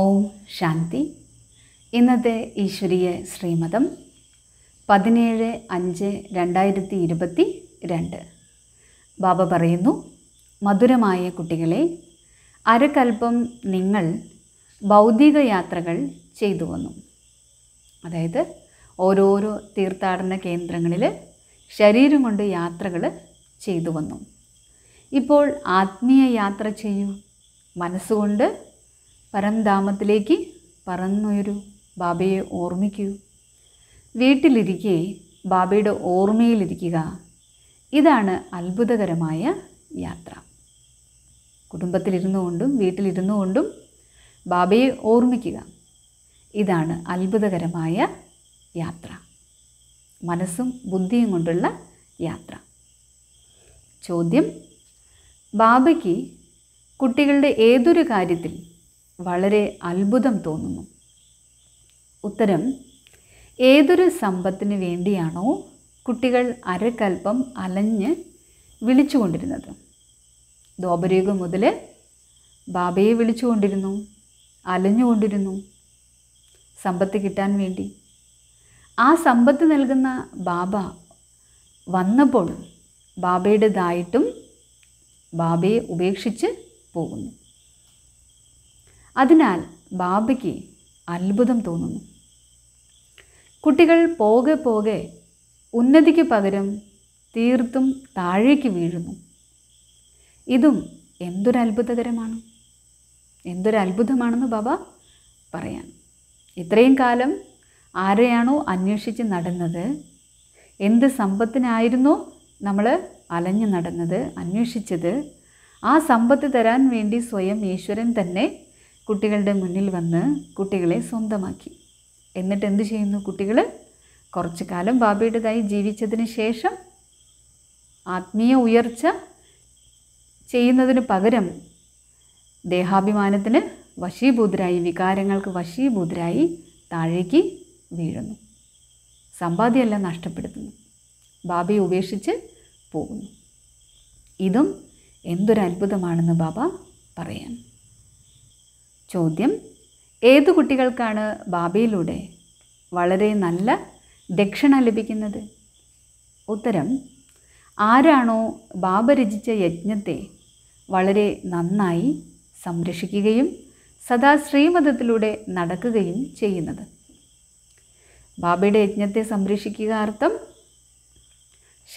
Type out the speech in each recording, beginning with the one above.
ഓം ശാന്തി ഇന്നത്തെ ഈശ്വരീയ ശ്രീമതം പതിനേഴ് അഞ്ച് രണ്ടായിരത്തി ഇരുപത്തി രണ്ട് ബാബ പറയുന്നു മധുരമായ കുട്ടികളെ അരക്കൽപ്പം നിങ്ങൾ ഭൗതിക യാത്രകൾ ചെയ്തു വന്നു അതായത് ഓരോരോ തീർത്ഥാടന കേന്ദ്രങ്ങളിൽ ശരീരം കൊണ്ട് യാത്രകൾ ചെയ്തു വന്നു ഇപ്പോൾ ആത്മീയ യാത്ര ചെയ്യൂ മനസ്സുകൊണ്ട് പരംധാമത്തിലേക്ക് പറന്നുയരൂ ബാബയെ ഓർമ്മിക്കൂ വീട്ടിലിരിക്കെ ബാബയുടെ ഓർമ്മയിലിരിക്കുക ഇതാണ് അത്ഭുതകരമായ യാത്ര കുടുംബത്തിലിരുന്നു കൊണ്ടും വീട്ടിലിരുന്നു കൊണ്ടും ബാബയെ ഓർമ്മിക്കുക ഇതാണ് അത്ഭുതകരമായ യാത്ര മനസ്സും ബുദ്ധിയും കൊണ്ടുള്ള യാത്ര ചോദ്യം ബാബയ്ക്ക് കുട്ടികളുടെ ഏതൊരു കാര്യത്തിൽ വളരെ അത്ഭുതം തോന്നുന്നു ഉത്തരം ഏതൊരു സമ്പത്തിന് വേണ്ടിയാണോ കുട്ടികൾ അരക്കൽപ്പം അലഞ്ഞ് വിളിച്ചുകൊണ്ടിരുന്നത് ദോപരയുഗം മുതൽ ബാബയെ വിളിച്ചുകൊണ്ടിരുന്നു അലഞ്ഞുകൊണ്ടിരുന്നു സമ്പത്ത് കിട്ടാൻ വേണ്ടി ആ സമ്പത്ത് നൽകുന്ന ബാബ വന്നപ്പോൾ ബാബയുടേതായിട്ടും ബാബയെ ഉപേക്ഷിച്ച് പോകുന്നു അതിനാൽ ബാബയ്ക്ക് അത്ഭുതം തോന്നുന്നു കുട്ടികൾ പോകെ പോകെ ഉന്നതിക്ക് പകരം തീർത്തും താഴേക്ക് വീഴുന്നു ഇതും എന്തൊരു അത്ഭുതകരമാണ് എന്തൊരു അത്ഭുതമാണെന്ന് ബാബ പറയാൻ ഇത്രയും കാലം ആരെയാണോ അന്വേഷിച്ച് നടന്നത് എന്ത് സമ്പത്തിനായിരുന്നോ നമ്മൾ അലഞ്ഞു നടന്നത് അന്വേഷിച്ചത് ആ സമ്പത്ത് തരാൻ വേണ്ടി സ്വയം ഈശ്വരൻ തന്നെ കുട്ടികളുടെ മുന്നിൽ വന്ന് കുട്ടികളെ സ്വന്തമാക്കി എന്നിട്ട് എന്ത് ചെയ്യുന്നു കുട്ടികൾ കുറച്ച് കാലം ബാബയുടേതായി ജീവിച്ചതിന് ശേഷം ആത്മീയ ഉയർച്ച ചെയ്യുന്നതിന് പകരം ദേഹാഭിമാനത്തിന് വശീഭൂതരായി വികാരങ്ങൾക്ക് വശീഭൂതരായി താഴേക്ക് വീഴുന്നു സമ്പാദ്യമെല്ലാം നഷ്ടപ്പെടുത്തുന്നു ബാബയെ ഉപേക്ഷിച്ച് പോകുന്നു ഇതും എന്തൊരു അത്ഭുതമാണെന്ന് ബാബ പറയാൻ ചോദ്യം ഏതു കുട്ടികൾക്കാണ് ബാബയിലൂടെ വളരെ നല്ല ദക്ഷിണ ലഭിക്കുന്നത് ഉത്തരം ആരാണോ ബാബ രചിച്ച യജ്ഞത്തെ വളരെ നന്നായി സംരക്ഷിക്കുകയും സദാ ശ്രീമതത്തിലൂടെ നടക്കുകയും ചെയ്യുന്നത് ബാബയുടെ യജ്ഞത്തെ സംരക്ഷിക്കുക അർത്ഥം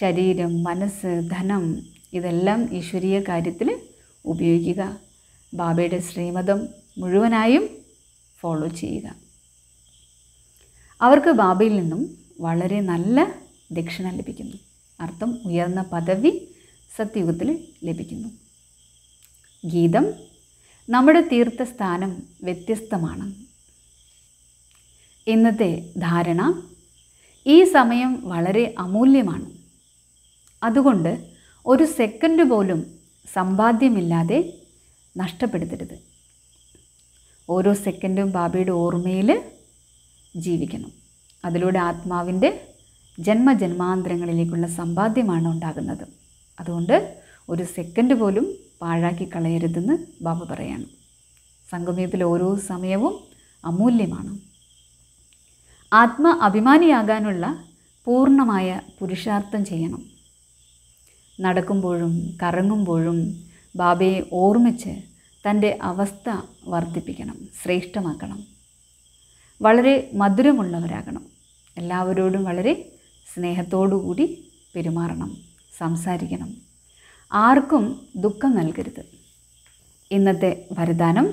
ശരീരം മനസ്സ് ധനം ഇതെല്ലാം ഈശ്വരീയ കാര്യത്തിൽ ഉപയോഗിക്കുക ബാബയുടെ ശ്രീമതം മുഴുവനായും ഫോളോ ചെയ്യുക അവർക്ക് ബാബയിൽ നിന്നും വളരെ നല്ല ദക്ഷിണ ലഭിക്കുന്നു അർത്ഥം ഉയർന്ന പദവി സത്യയുഗത്തിൽ ലഭിക്കുന്നു ഗീതം നമ്മുടെ തീർത്ഥ സ്ഥാനം വ്യത്യസ്തമാണ് ഇന്നത്തെ ധാരണ ഈ സമയം വളരെ അമൂല്യമാണ് അതുകൊണ്ട് ഒരു സെക്കൻഡ് പോലും സമ്പാദ്യമില്ലാതെ നഷ്ടപ്പെടുത്തരുത് ഓരോ സെക്കൻഡും ബാബയുടെ ഓർമ്മയിൽ ജീവിക്കണം അതിലൂടെ ആത്മാവിൻ്റെ ജന്മജന്മാന്തരങ്ങളിലേക്കുള്ള സമ്പാദ്യമാണ് ഉണ്ടാകുന്നത് അതുകൊണ്ട് ഒരു സെക്കൻഡ് പോലും പാഴാക്കി കളയരുതെന്ന് ബാബ പറയാണ് സംഗമയത്തിലെ ഓരോ സമയവും അമൂല്യമാണ് ആത്മ അഭിമാനിയാകാനുള്ള പൂർണ്ണമായ പുരുഷാർത്ഥം ചെയ്യണം നടക്കുമ്പോഴും കറങ്ങുമ്പോഴും ബാബയെ ഓർമ്മിച്ച് തൻ്റെ അവസ്ഥ വർദ്ധിപ്പിക്കണം ശ്രേഷ്ഠമാക്കണം വളരെ മധുരമുള്ളവരാകണം എല്ലാവരോടും വളരെ സ്നേഹത്തോടുകൂടി പെരുമാറണം സംസാരിക്കണം ആർക്കും ദുഃഖം നൽകരുത് ഇന്നത്തെ വരദാനം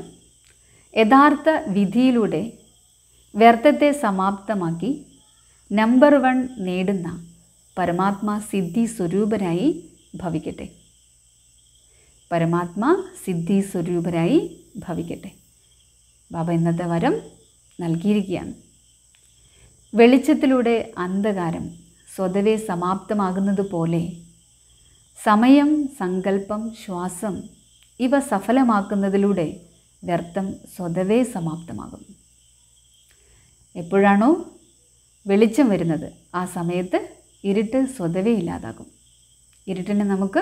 യഥാർത്ഥ വിധിയിലൂടെ വ്യർത്ഥത്തെ സമാപ്തമാക്കി നമ്പർ വൺ നേടുന്ന പരമാത്മാ സിദ്ധി സ്വരൂപനായി ഭവിക്കട്ടെ പരമാത്മാ സിദ്ധി സ്വരൂപരായി ഭവിക്കട്ടെ ബാബ ഇന്നത്തെ വരം നൽകിയിരിക്കുകയാണ് വെളിച്ചത്തിലൂടെ അന്ധകാരം സ്വതവേ സമാപ്തമാകുന്നത് പോലെ സമയം സങ്കല്പം ശ്വാസം ഇവ സഫലമാക്കുന്നതിലൂടെ വ്യർത്ഥം സ്വതവേ സമാപ്തമാകുന്നു എപ്പോഴാണോ വെളിച്ചം വരുന്നത് ആ സമയത്ത് ഇരുട്ട് സ്വതവേ ഇല്ലാതാകും ഇരുട്ടിനെ നമുക്ക്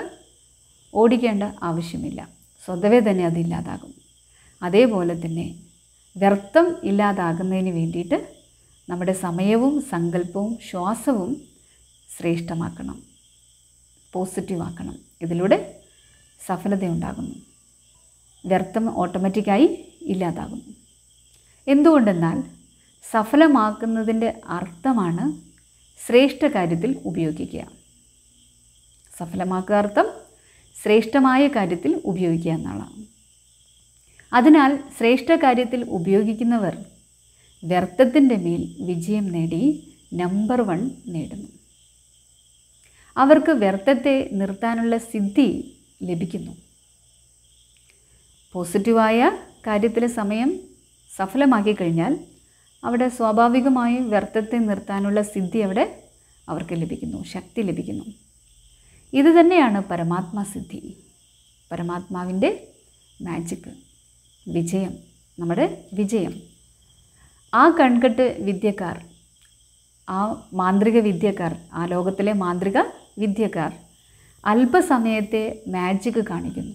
ഓടിക്കേണ്ട ആവശ്യമില്ല സ്വതവേ തന്നെ അത് ഇല്ലാതാകും അതേപോലെ തന്നെ വ്യർത്ഥം ഇല്ലാതാകുന്നതിന് വേണ്ടിയിട്ട് നമ്മുടെ സമയവും സങ്കല്പവും ശ്വാസവും ശ്രേഷ്ഠമാക്കണം പോസിറ്റീവാക്കണം ഇതിലൂടെ സഫലതയുണ്ടാകുന്നു വ്യർത്ഥം ഓട്ടോമാറ്റിക്കായി ഇല്ലാതാകുന്നു എന്തുകൊണ്ടെന്നാൽ സഫലമാക്കുന്നതിൻ്റെ അർത്ഥമാണ് ശ്രേഷ്ഠ കാര്യത്തിൽ ഉപയോഗിക്കുക സഫലമാക്കുക അർത്ഥം ശ്രേഷ്ഠമായ കാര്യത്തിൽ ഉപയോഗിക്കുക എന്നുള്ളതാണ് അതിനാൽ ശ്രേഷ്ഠ കാര്യത്തിൽ ഉപയോഗിക്കുന്നവർ വ്യർത്ഥത്തിൻ്റെ മേൽ വിജയം നേടി നമ്പർ വൺ നേടുന്നു അവർക്ക് വ്യർത്ഥത്തെ നിർത്താനുള്ള സിദ്ധി ലഭിക്കുന്നു പോസിറ്റീവായ കാര്യത്തിലെ സമയം സഫലമാക്കി കഴിഞ്ഞാൽ അവിടെ സ്വാഭാവികമായും വ്യർത്ഥത്തെ നിർത്താനുള്ള സിദ്ധി അവിടെ അവർക്ക് ലഭിക്കുന്നു ശക്തി ലഭിക്കുന്നു ഇത് തന്നെയാണ് സിദ്ധി പരമാത്മാവിൻ്റെ മാജിക്ക് വിജയം നമ്മുടെ വിജയം ആ കൺകെട്ട് വിദ്യക്കാർ ആ മാന്ത്രിക വിദ്യക്കാർ ആ ലോകത്തിലെ മാന്ത്രിക വിദ്യക്കാർ അല്പസമയത്തെ മാജിക് കാണിക്കുന്നു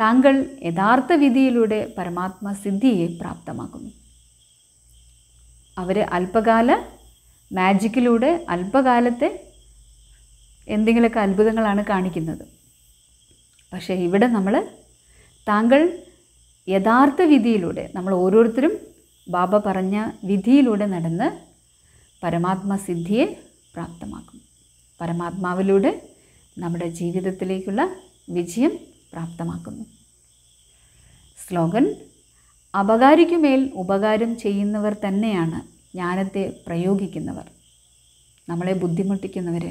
താങ്കൾ യഥാർത്ഥ വിധിയിലൂടെ പരമാത്മാ സിദ്ധിയെ പ്രാപ്തമാക്കുന്നു അവർ അല്പകാല മാജിക്കിലൂടെ അല്പകാലത്തെ എന്തെങ്കിലുമൊക്കെ അത്ഭുതങ്ങളാണ് കാണിക്കുന്നത് പക്ഷേ ഇവിടെ നമ്മൾ താങ്കൾ യഥാർത്ഥ വിധിയിലൂടെ നമ്മൾ ഓരോരുത്തരും ബാബ പറഞ്ഞ വിധിയിലൂടെ നടന്ന് പരമാത്മസിദ്ധിയെ പ്രാപ്തമാക്കും പരമാത്മാവിലൂടെ നമ്മുടെ ജീവിതത്തിലേക്കുള്ള വിജയം പ്രാപ്തമാക്കുന്നു സ്ലോഗൻ അപകാരിക്കുമേൽ ഉപകാരം ചെയ്യുന്നവർ തന്നെയാണ് ജ്ഞാനത്തെ പ്രയോഗിക്കുന്നവർ നമ്മളെ ബുദ്ധിമുട്ടിക്കുന്നവർ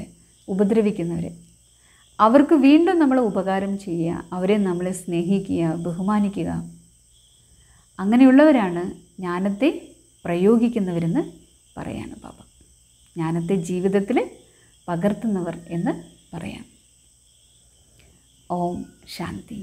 ഉപദ്രവിക്കുന്നവരെ അവർക്ക് വീണ്ടും നമ്മൾ ഉപകാരം ചെയ്യുക അവരെ നമ്മളെ സ്നേഹിക്കുക ബഹുമാനിക്കുക അങ്ങനെയുള്ളവരാണ് ജ്ഞാനത്തെ പ്രയോഗിക്കുന്നവരെന്ന് പറയാണ് പാപ ജ്ഞാനത്തെ ജീവിതത്തിൽ പകർത്തുന്നവർ എന്ന് പറയാം ഓം ശാന്തി